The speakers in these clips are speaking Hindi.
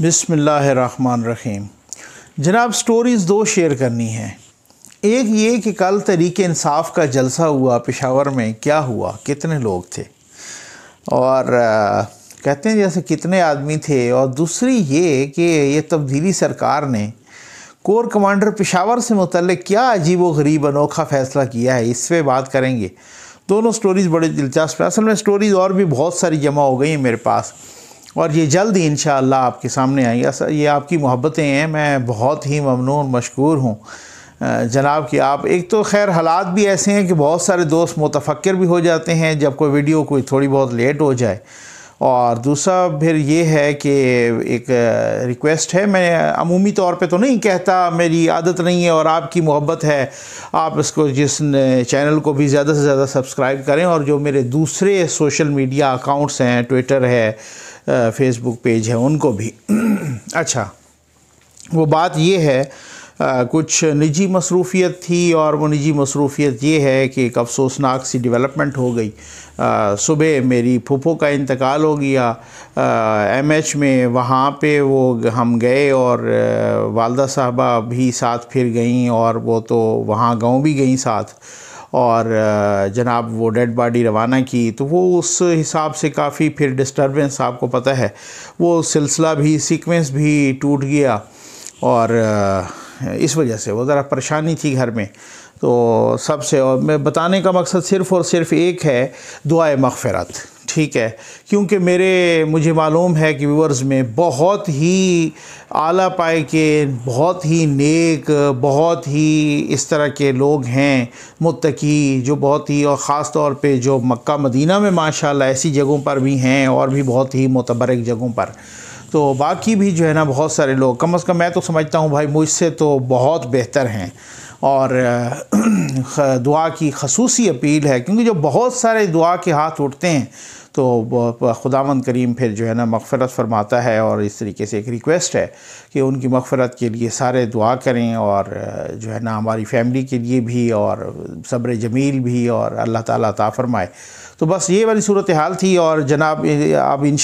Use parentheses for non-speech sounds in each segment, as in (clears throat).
रहीम जनाब स्टोरीज़ दो शेयर करनी है एक ये कि कल तरीके इंसाफ का जलसा हुआ पेशावर में क्या हुआ कितने लोग थे और आ, कहते हैं जैसे कितने आदमी थे और दूसरी ये कि ये तब्दीली सरकार ने कोर कमांडर पेशावर से मुतल क्या अजीब व गरीब अनोखा फ़ैसला किया है इस पर बात करेंगे दोनों स्टोरीज़ बड़ी दिलचस्प है असल में स्टोरीज़ और भी बहुत सारी जमा हो गई हैं मेरे पास और ये जल्द ही इन आपके सामने आएंगे ये आपकी मोहब्बतें हैं मैं बहुत ही ममनून मशहूर हूँ जनाब कि आप एक तो खैर हालात भी ऐसे हैं कि बहुत सारे दोस्त मुतफ़र भी हो जाते हैं जब कोई वीडियो कोई थोड़ी बहुत लेट हो जाए और दूसरा फिर ये है कि एक रिक्वेस्ट है मैं अमूमी तौर पे तो नहीं कहता मेरी आदत नहीं है और आपकी मोहब्बत है आप इसको जिस चैनल को भी ज़्यादा से ज़्यादा सब्सक्राइब करें और जो मेरे दूसरे सोशल मीडिया अकाउंट्स हैं ट्विटर है फेसबुक पेज है उनको भी (clears throat) अच्छा वो बात ये है आ, कुछ निजी मसरूफियत थी और वो निजी मसरूफियत ये है कि एक अफसोसनाक सी डेवलपमेंट हो गई सुबह मेरी फूफो का इंतकाल हो गया एम एच में वहाँ पे वो हम गए और वालदा साहबा भी साथ फिर गईं और वो तो वहाँ गाँव भी गईं साथ और जनाब वो डेड बॉडी रवाना की तो वो उस हिसाब से काफ़ी फिर डिस्टर्बेंस आपको पता है वो सिलसिला भी सीक्वेंस भी टूट गया और इस वजह से वो ज़रा परेशानी थी घर में तो सबसे और मैं बताने का मकसद सिर्फ़ और सिर्फ़ एक है दुआ मगफ़रत ठीक है क्योंकि मेरे मुझे मालूम है कि व्यूवर्स में बहुत ही आला पाए के बहुत ही नेक बहुत ही इस तरह के लोग हैं मुतकी जो बहुत ही और ख़ास तौर पे जो मक्का मदीना में माशाल्लाह ऐसी जगहों पर भी हैं और भी बहुत ही मतबरक जगहों पर तो बाकी भी जो है ना बहुत सारे लोग कम अज़ कम मैं तो समझता हूँ भाई मुझसे तो बहुत बेहतर हैं और (clears throat) दुआ की खसूसी अपील है क्योंकि जो बहुत सारे दुआ के हाथ उठते हैं तो खुदावंद करीम फिर जो है ना मगफ़रत फरमाता है और इस तरीके से एक रिक्वेस्ट है कि उनकी मगफ़रत के लिए सारे दुआ करें और जो है ना हमारी फैमिली के लिए भी और सब्र जमील भी और अल्लाह ताला ता फरमाए तो बस ये वाली सूरत हाल थी और जनाब अब इन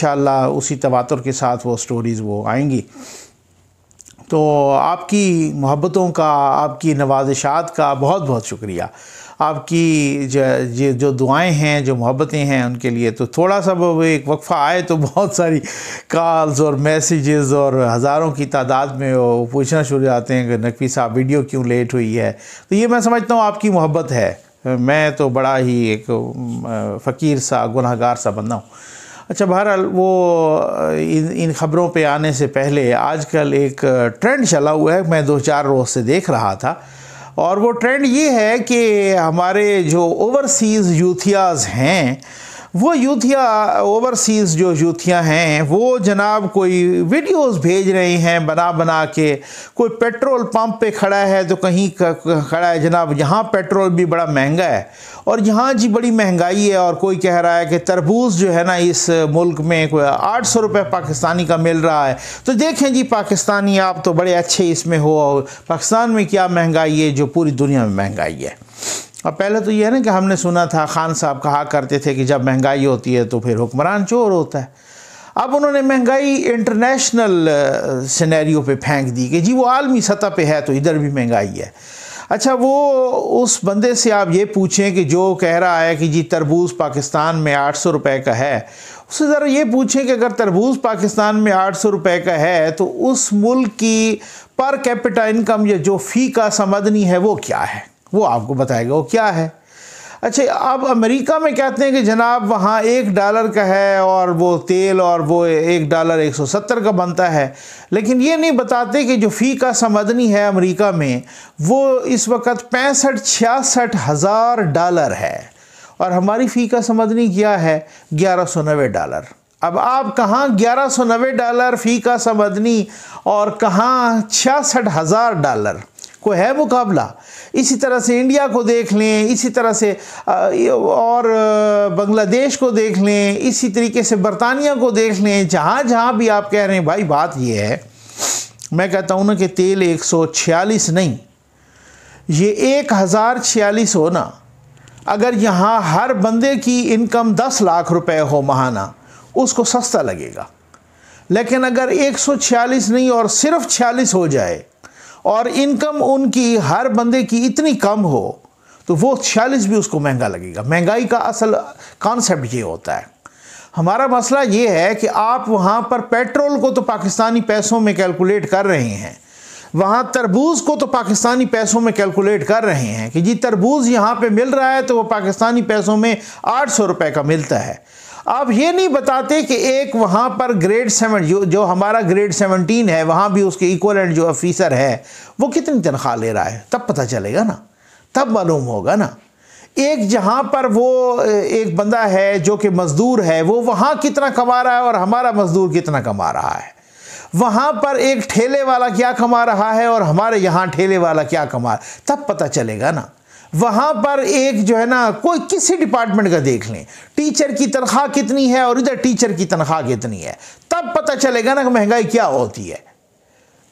उसी तवातर के साथ वो स्टोरीज़ वो आएंगी तो आपकी मोहब्बतों का आपकी नवाजशात का बहुत बहुत शुक्रिया आपकी जो जो दुआएं हैं जो मोहब्बतें हैं उनके लिए तो थोड़ा सा वो एक वक्फ़ा आए तो (laughs) बहुत सारी कॉल्स और मैसेजेस और हज़ारों की तादाद में वो पूछना शुरू जाते हैं कि नकवी साहब वीडियो क्यों लेट हुई है तो ये मैं समझता हूँ आपकी मोहब्बत है मैं तो बड़ा ही एक फ़कीर सा गुनागार सा बंदा हूँ अच्छा बहरहाल वो इन इन ख़बरों पे आने से पहले आजकल एक ट्रेंड चला हुआ है मैं दो चार रोज़ से देख रहा था और वो ट्रेंड ये है कि हमारे जो ओवरसीज़ यूथियाज़ हैं वो यूथिया ओवरसीज़ जो यूथियाँ हैं वो जनाब कोई वीडियोस भेज रहे हैं बना बना के कोई पेट्रोल पंप पे खड़ा है तो कहीं खड़ा है जनाब यहाँ पेट्रोल भी बड़ा महंगा है और यहाँ जी बड़ी महंगाई है और कोई कह रहा है कि तरबूज जो है ना इस मुल्क में कोई आठ सौ रुपये पाकिस्तानी का मिल रहा है तो देखें जी पाकिस्तानी आप तो बड़े अच्छे इसमें हो और पाकिस्तान में क्या महंगाई है जो पूरी दुनिया में महंगाई है अब पहले तो ये है ना कि हमने सुना था खान साहब कहा करते थे कि जब महंगाई होती है तो फिर हुक्मरान चोर होता है अब उन्होंने महंगाई इंटरनेशनल सिनेरियो पे फेंक दी कि जी वो आलमी सतह पे है तो इधर भी महंगाई है अच्छा वो उस बंदे से आप ये पूछें कि जो कह रहा है कि जी तरबूज पाकिस्तान में आठ सौ रुपये का है उससे ज़रा ये पूछें कि अगर तरबूज पाकिस्तान में आठ सौ का है तो उस मुल्क की पर कैपिटा इनकम या जो फ़ी का समदनी है वो क्या है वो आपको बताएगा वो क्या है अच्छा अब अमेरिका में कहते हैं कि जनाब वहाँ एक डॉलर का है और वो तेल और वो एक डॉलर 170 का बनता है लेकिन ये नहीं बताते कि जो फ़ी का समदनी है अमेरिका में वो इस वक्त पैंसठ छियासठ हज़ार डॉलर है और हमारी फ़ी का समदनी क्या है ग्यारह सौ नबे डॉलर अब आप कहाँ ग्यारह सौ नबे डॉलर फ़ी का समदनी और कहाँ छियासठ हज़ार डॉलर को है मुकाबला इसी तरह से इंडिया को देख लें इसी तरह से और बांग्लादेश को देख लें इसी तरीके से बरतानिया को देख लें जहाँ जहाँ भी आप कह रहे हैं भाई बात यह है मैं कहता हूँ ना कि तेल एक सौ छियालीस नहीं ये एक हज़ार छियालीस हो ना अगर यहाँ हर बंदे की इनकम दस लाख रुपए हो महाना उसको सस्ता लगेगा लेकिन अगर एक सौ छियालीस नहीं और सिर्फ छियालीस हो जाए और इनकम उनकी हर बंदे की इतनी कम हो तो वो छियालीस भी उसको महंगा लगेगा महंगाई का असल कॉन्सेप्ट ये होता है हमारा मसला ये है कि आप वहाँ पर पेट्रोल को तो पाकिस्तानी पैसों में कैलकुलेट कर रहे हैं वहाँ तरबूज को तो पाकिस्तानी पैसों में कैलकुलेट कर रहे हैं कि जी तरबूज यहाँ पे मिल रहा है तो वो पाकिस्तानी पैसों में आठ सौ का मिलता है आप ये नहीं बताते कि एक वहाँ पर ग्रेड सेवन जो जो हमारा ग्रेड सेवनटीन है वहाँ भी उसके इक्वलेंट जो ऑफिसर है वो कितनी तनख्वाह ले रहा है तब पता चलेगा ना तब मालूम होगा ना एक जहाँ पर वो एक बंदा है जो कि मज़दूर है वो वहाँ कितना कमा रहा है और हमारा मज़दूर कितना कमा रहा है वहाँ पर एक ठेले वाला क्या कमा रहा है और हमारे यहाँ ठेले वाला क्या कमा रहा है तब पता चलेगा ना वहाँ पर एक जो है ना कोई किसी डिपार्टमेंट का देख लें टीचर की तनख्वाह कितनी है और इधर टीचर की तनख्वाह कितनी है तब पता चलेगा ना कि महंगाई क्या होती है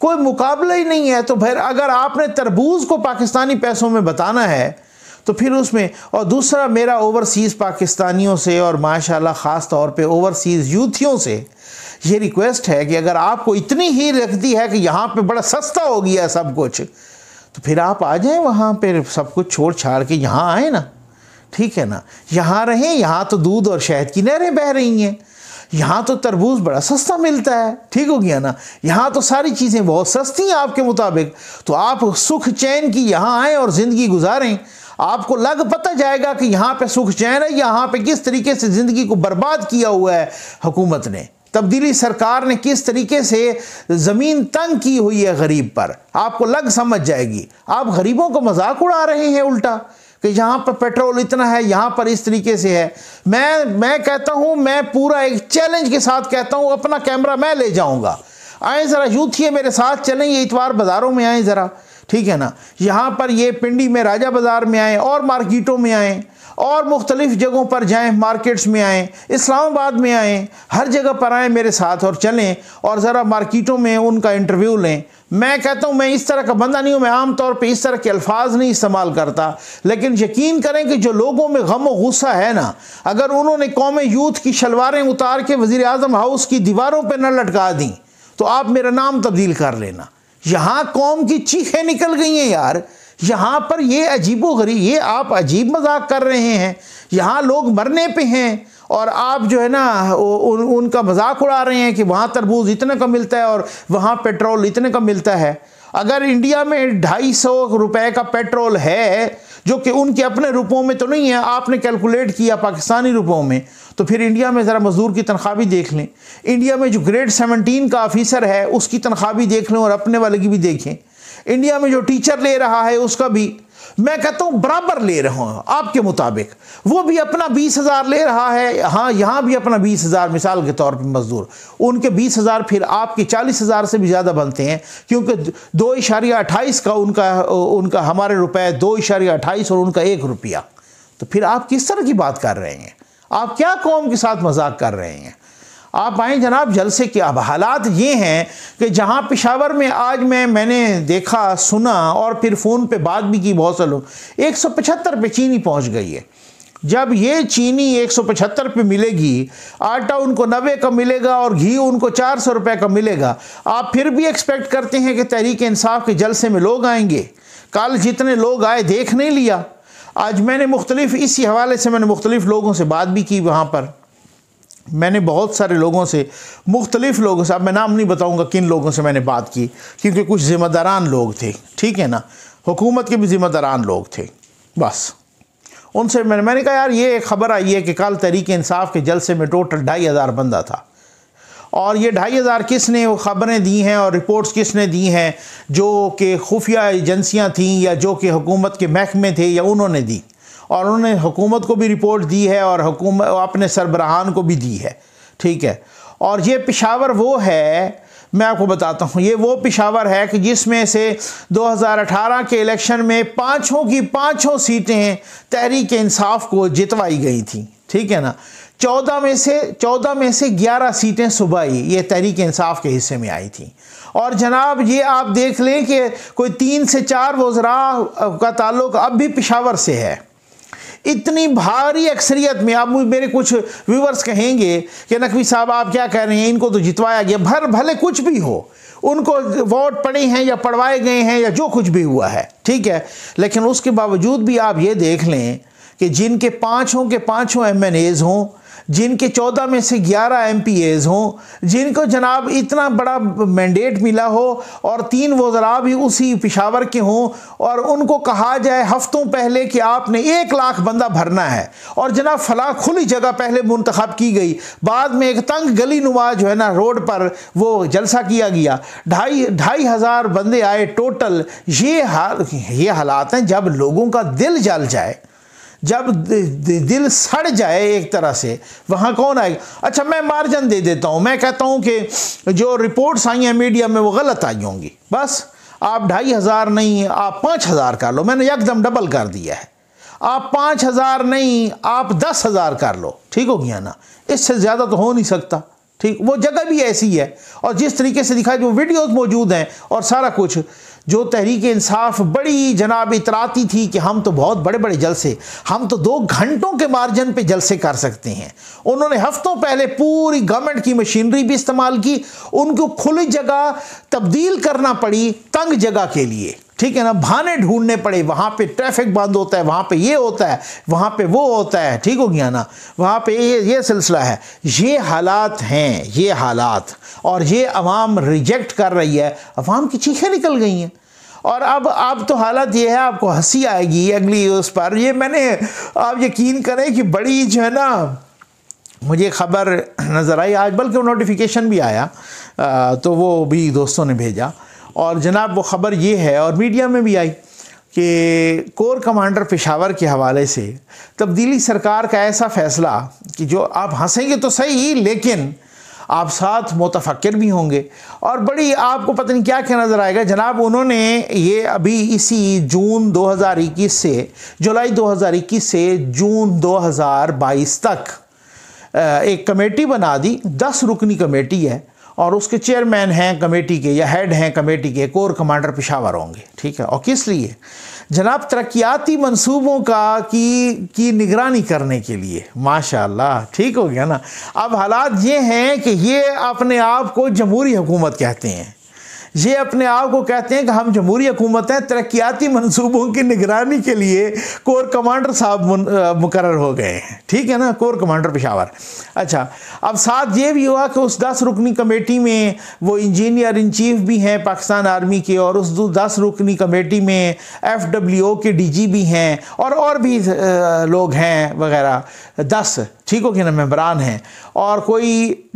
कोई मुकाबला ही नहीं है तो फिर अगर आपने तरबूज को पाकिस्तानी पैसों में बताना है तो फिर उसमें और दूसरा मेरा ओवरसीज़ पाकिस्तानियों से और माशाल्लाह ख़ास तौर पे ओवरसीज़ यूथियों से ये रिक्वेस्ट है कि अगर आपको इतनी ही लगती है कि यहाँ पे बड़ा सस्ता हो गया सब कुछ तो फिर आप आ जाएं वहाँ पर सब कुछ छोड़ छाड़ के यहाँ आए ना ठीक है ना यहाँ रहें यहाँ तो दूध और शहद की नहरें बह रही हैं यहाँ तो तरबूज बड़ा सस्ता मिलता है ठीक हो गया ना यहाँ तो सारी चीज़ें बहुत सस्ती हैं आपके मुताबिक तो आप सुख चैन की यहाँ आएँ और ज़िंदगी गुजारें आपको लग पता जाएगा कि यहाँ पे सुख चैन है यहाँ पे किस तरीके से ज़िंदगी को बर्बाद किया हुआ है हुकूमत ने तब्दीली सरकार ने किस तरीके से ज़मीन तंग की हुई है गरीब पर आपको लग समझ जाएगी आप गरीबों को मजाक उड़ा रहे हैं उल्टा कि यहाँ पर पेट्रोल इतना है यहाँ पर इस तरीके से है मैं मैं कहता हूँ मैं पूरा एक चैलेंज के साथ कहता हूँ अपना कैमरा मैं ले जाऊँगा आए ज़रा यूथ ही मेरे साथ चलें ये इतवार बाज़ारों में आए ज़रा ठीक है ना यहाँ पर ये पिंडी में राजा बाज़ार में आएँ और मार्किटों में आएँ और मुख्तलिफ़ जगहों पर जाएँ मार्केट्स में आएँ इस्लामाबाद में आएँ हर जगह पर आएँ मेरे साथ और चलें और ज़रा मार्किटों में उनका इंटरव्यू लें मैं कहता हूँ मैं इस तरह का बंदा नहीं हूँ मैं आम तौर पर इस तरह के अल्फाज नहीं इस्तेमाल करता लेकिन यकीन करें कि जो लोगों में गम व गुस्सा है ना अगर उन्होंने कौम यूथ की शलवारें उतार के वज़ी अजम हाउस की दीवारों पर न लटका दी तो आप मेरा नाम तब्दील कर लेना यहाँ कौम की चीखें निकल गई हैं यार यहाँ पर ये अजीबो गरीब ये आप अजीब मजाक कर रहे हैं यहाँ लोग मरने पे हैं और आप जो है ना उन, उनका मजाक उड़ा रहे हैं कि वहाँ तरबूज इतने का मिलता है और वहाँ पेट्रोल इतने का मिलता है अगर इंडिया में ढाई सौ रुपये का पेट्रोल है जो कि उनके अपने रुपयों में तो नहीं है आपने कैलकुलेट किया पाकिस्तानी रुपयों में तो फिर इंडिया में ज़रा मज़दूर की तनख्वाह भी देख लें इंडिया में जो ग्रेड सेवनटीन का ऑफिसर है उसकी तनख्वाह भी देख लें और अपने वाले की भी देखें इंडिया में जो टीचर ले रहा है उसका भी मैं कहता हूं बराबर ले रहा हूं आपके मुताबिक वो भी अपना बीस हजार ले रहा है हाँ यहां भी अपना बीस हजार मिसाल के तौर पर मजदूर उनके बीस हजार फिर आपके चालीस हजार से भी ज्यादा बनते हैं क्योंकि दो इशारिया अट्ठाईस का उनका उनका हमारे रुपए दो इशारिया अट्ठाईस और उनका एक रुपया तो फिर आप किस तरह की बात कर रहे हैं आप क्या कौम के साथ मजाक कर रहे हैं आप आए जनाब जलसे के अब हालात ये हैं कि जहाँ पिशावर में आज मैं मैंने देखा सुना और फिर फ़ोन पे बात भी की बहुत से लोग एक सौ पचहत्तर पे चीनी पहुँच गई है जब ये चीनी 175 पे मिलेगी आटा उनको नबे का मिलेगा और घी उनको चार सौ रुपये का मिलेगा आप फिर भी एक्सपेक्ट करते हैं कि तहरीक इंसाफ के जलसे में लोग आएंगे कल जितने लोग आए देख नहीं लिया आज मैंने मुख्तलिफ इसी हवाले से मैंने मुख्तलिफ लोगों से बात भी की वहाँ पर मैंने बहुत सारे लोगों से मुख्तलिफ़ लोगों से अब मैं नाम नहीं बताऊंगा किन लोगों से मैंने बात की क्योंकि कुछ ज़िम्मेदारान लोग थे ठीक है ना हुकूमत के भी ज़िम्मेदारान लोग थे बस उनसे मैंने मैंने कहा यार ये एक ख़बर आई है कि कल तहरीक इंसाफ के जलसे में टोटल ढाई हज़ार बंदा था और ये ढाई हज़ार किसने ख़बरें दी हैं और रिपोर्ट्स किसने दी हैं जो कि खुफिया एजेंसियाँ थीं या जो कि हुकूमत के महकमे थे या उन्होंने दी और उन्होंने हुकूमत को भी रिपोर्ट दी है और हुकूमत अपने सरबराहान को भी दी है ठीक है और ये पिशावर वो है मैं आपको बताता हूँ ये वो पिशावर है कि जिसमें से 2018 के इलेक्शन में पाँचों की पाँचों सीटें तहरीक इंसाफ को जितवाई गई थी ठीक है ना चौदह में से चौदह में से ग्यारह सीटें सुबह ही ये तहरीक इंसाफ के हिस्से में आई थी और जनाब ये आप देख लें कि कोई तीन से चार वजरा का ताल्लुक अब भी पिशावर से है इतनी भारी अक्सरियत में आप मेरे कुछ व्यूवर्स कहेंगे कि नकवी साहब आप क्या कह रहे हैं इनको तो जितवाया गया भर भले कुछ भी हो उनको वोट पड़े हैं या पढ़वाए गए हैं या जो कुछ भी हुआ है ठीक है लेकिन उसके बावजूद भी आप ये देख लें कि जिनके पाँचों के पाँचों एम एन एज़ हों जिनके चौदह में से ग्यारह एम पी एज़ हों जिनको जनाब इतना बड़ा मैंडेट मिला हो और तीन वज़रा भी उसी पिशावर के हों और उनको कहा जाए हफ्तों पहले कि आपने एक लाख बंदा भरना है और जनाब फला खुली जगह पहले मंतखब की गई बाद में एक तंग गली नुमा जो है ना रोड पर वो जलसा किया गया ढाई ढाई हज़ार बंदे आए टोटल ये हाल ये हालात हैं जब लोगों का दिल जल जाए जब दिल सड़ जाए एक तरह से वहाँ कौन आएगा अच्छा मैं मार्जन दे देता हूँ मैं कहता हूँ कि जो रिपोर्ट्स आई हैं मीडिया में वो गलत आई होंगी बस आप ढाई हज़ार नहीं आप पाँच हज़ार कर लो मैंने एकदम डबल कर दिया है आप पाँच हज़ार नहीं आप दस हज़ार कर लो ठीक हो गया ना इससे ज़्यादा तो हो नहीं सकता ठीक वो जगह भी ऐसी है और जिस तरीके से दिखा जो वीडियोस मौजूद हैं और सारा कुछ जो तहरीक इंसाफ बड़ी जनाब इतराती थी कि हम तो बहुत बड़े बड़े जलसे हम तो दो घंटों के मार्जिन पे जलसे कर सकते हैं उन्होंने हफ्तों पहले पूरी गवर्नमेंट की मशीनरी भी इस्तेमाल की उनको खुली जगह तब्दील करना पड़ी तंग जगह के लिए ठीक है ना बहाने ढूंढने पड़े वहाँ पे ट्रैफिक बंद होता है वहाँ पे ये होता है वहाँ पे वो होता है ठीक हो गया ना वहाँ पे ये ये सिलसिला है ये हालात हैं ये हालात और ये अवाम रिजेक्ट कर रही है अवाम की चीखें निकल गई हैं और अब अब तो हालत ये है आपको हंसी आएगी अगली उस पर ये मैंने आप यकीन करें कि बड़ी जो है ना मुझे खबर नज़र आई आज बल्कि नोटिफिकेशन भी आया आ, तो वो भी दोस्तों ने भेजा और जनाब वो ख़बर ये है और मीडिया में भी आई कि कोर कमांडर पेशावर के हवाले से तब्दीली सरकार का ऐसा फ़ैसला कि जो आप हंसेंगे तो सही लेकिन आप साथ मुतफक्र भी होंगे और बड़ी आपको पता नहीं क्या क्या नज़र आएगा जनाब उन्होंने ये अभी इसी जून 2021 से जुलाई 2021 से जून 2022 तक एक कमेटी बना दी दस रुकनी कमेटी है और उसके चेयरमैन हैं कमेटी के या हेड हैं कमेटी के कोर कमांडर पेशावर होंगे ठीक है और किस लिए जनाब तरक्याती मंसूबों का की की निगरानी करने के लिए माशाल्लाह ठीक हो गया ना अब हालात ये हैं कि ये अपने आप को जमहूरी हुकूमत कहते हैं ये अपने आप को कहते हैं कि हम जमहूरी हुकूमत हैं तरक्याती मनसूबों की निगरानी के लिए कोर कमांडर साहब मुकर हो गए हैं ठीक है ना कोर कमांडर पेशावर अच्छा अब साथ ये भी हुआ कि उस दस रुकनी कमेटी में वो इंजीनियर इन चीफ भी हैं पाकिस्तान आर्मी के और उस दस रुकनी कमेटी में एफ डब्ल्यू ओ के डी जी भी हैं और और भी लोग हैं वगैरह दस ठीक हो कि ना मेम्बरान हैं और कोई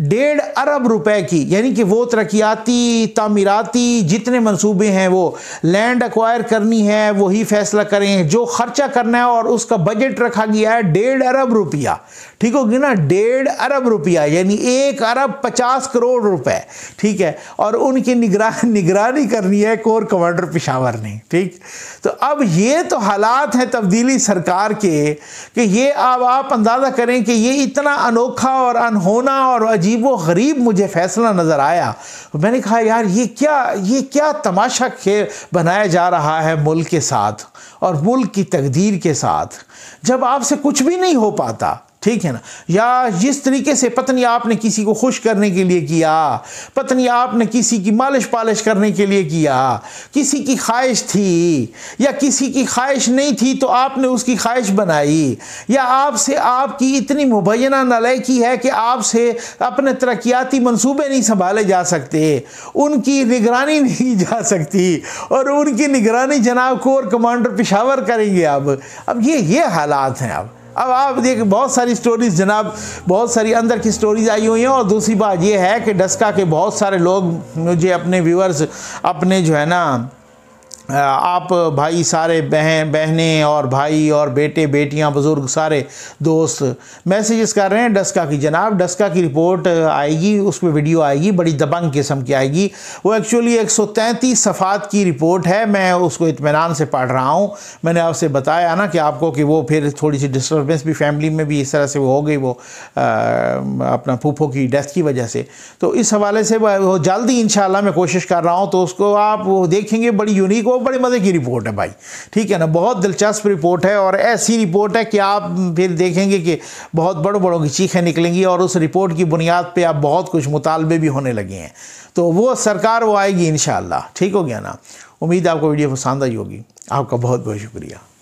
डेढ़ अरब रुपए की यानी कि वो तरक्याती तमीराती जितने मंसूबे हैं वो लैंड अक्वायर करनी है वही फैसला करें जो खर्चा करना है और उसका बजट रखा गया है डेढ़ अरब रुपया ठीक होगी ना डेढ़ अरब रुपया यानी एक अरब पचास करोड़ रुपए ठीक है और उनकी निगरा निगरानी करनी है कोर कमांडर पिशावर ने ठीक तो अब ये तो हालात हैं तब्दीली सरकार के कि ये अब आप अंदाज़ा करें कि ये इतना अनोखा और अनहोना और अजीब व गरीब मुझे फैसला नज़र आया मैंने कहा यार ये क्या ये क्या तमाशा खेल बनाया जा रहा है मुल्क के साथ और मुल्क की तकदीर के साथ जब आपसे कुछ भी नहीं हो पाता ठीक है ना या जिस तरीके से पत्नी आपने किसी को खुश करने के लिए किया पत्नी आपने किसी की मालिश पालिश करने के लिए किया किसी की ख्वाहिश थी या किसी की ख्वाहिश नहीं थी तो आपने उसकी ख्वाहिश बनाई या आपसे आपकी इतनी मुबैना लैकी है कि आपसे अपने तरक्याती मनसूबे नहीं संभाले जा सकते उनकी निगरानी (laughs) नहीं जा सकती और उनकी निगरानी जनाब कोर कमांडर पिशावर करेंगे अब अब ये ये हालात हैं अब अब आप देख बहुत सारी स्टोरीज जनाब बहुत सारी अंदर की स्टोरीज आई हुई हैं और दूसरी बात यह है कि डस्का के बहुत सारे लोग मुझे अपने व्यूअर्स अपने जो है ना आप भाई सारे बहन बहनें और भाई और बेटे बेटियां बुज़ुर्ग सारे दोस्त मैसेजेस कर रहे हैं डस्का की जनाब डस्का की रिपोर्ट आएगी उस पर वीडियो आएगी बड़ी दबंग किस्म की आएगी वो एक्चुअली 133 सफ़ात की रिपोर्ट है मैं उसको इतमान से पढ़ रहा हूँ मैंने आपसे बताया ना कि आपको कि वो फिर थोड़ी सी डिस्टर्बेंस भी फैमिली में भी इस तरह से वो हो गई वो आ, अपना फूफों की डेथ की वजह से तो इस हवाले से वो जल्द ही मैं कोशिश कर रहा हूँ तो उसको आप वो देखेंगे बड़ी यूनिक बड़े मज़े की रिपोर्ट है भाई ठीक है ना बहुत दिलचस्प रिपोर्ट है और ऐसी रिपोर्ट है कि आप फिर देखेंगे कि बहुत बड़ों बड़ों की चीखें निकलेंगी और उस रिपोर्ट की बुनियाद पर आप बहुत कुछ मुतालबे भी होने लगे हैं तो वो सरकार वो आएगी इन ठीक हो गया ना उम्मीद आपको वीडियो पसंद आई होगी आपका बहुत बहुत शुक्रिया